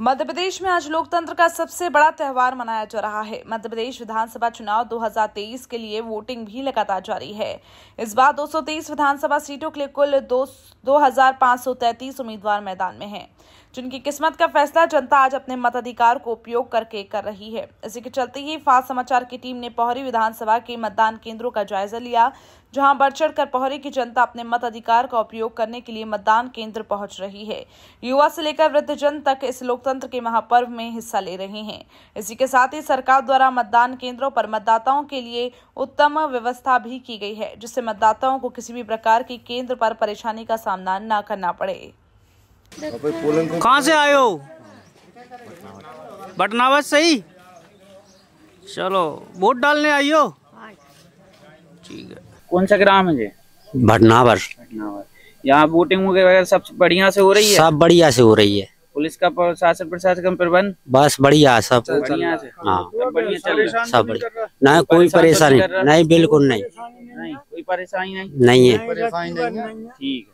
मध्य प्रदेश में आज लोकतंत्र का सबसे बड़ा त्यौहार मनाया जा रहा है मध्य प्रदेश विधानसभा चुनाव 2023 के लिए वोटिंग भी लगातार जारी है इस बार 230 विधानसभा सीटों के लिए कुल दो, दो उम्मीदवार मैदान में हैं, जिनकी किस्मत का फैसला जनता आज अपने मताधिकार को उपयोग करके कर रही है इसी के चलते ही फास्ट समाचार की टीम ने पोहरी विधानसभा के मतदान केंद्रों का जायजा लिया जहां बढ़ चढ़ कर पोहरी की जनता अपने मताधिकार का उपयोग करने के लिए मतदान केंद्र पहुंच रही है युवा से लेकर वृद्धजन तक इस लोक लोकतंत्र के महापर्व में हिस्सा ले रहे हैं इसी के साथ ही सरकार द्वारा मतदान केंद्रों पर मतदाताओं के लिए उत्तम व्यवस्था भी की गई है जिससे मतदाताओं को किसी भी प्रकार की केंद्र पर परेशानी का सामना न करना पड़े कहाँ से आयो बटनावत सही चलो वोट डालने आई हो ठीक है कौन सा ग्राम है जी भटनावर भटनावर यहाँ वोटिंग वगैरह सब बढ़िया से हो रही है सब बढ़िया से हो रही है पुलिस का प्रशासन प्रशासन प्रबंध बस बढ़िया सब बढ़िया हाँ सब बढ़िया ना कोई परेशानी नहीं बिल्कुल नहीं कोई परेशानी नहीं नहीं है ठीक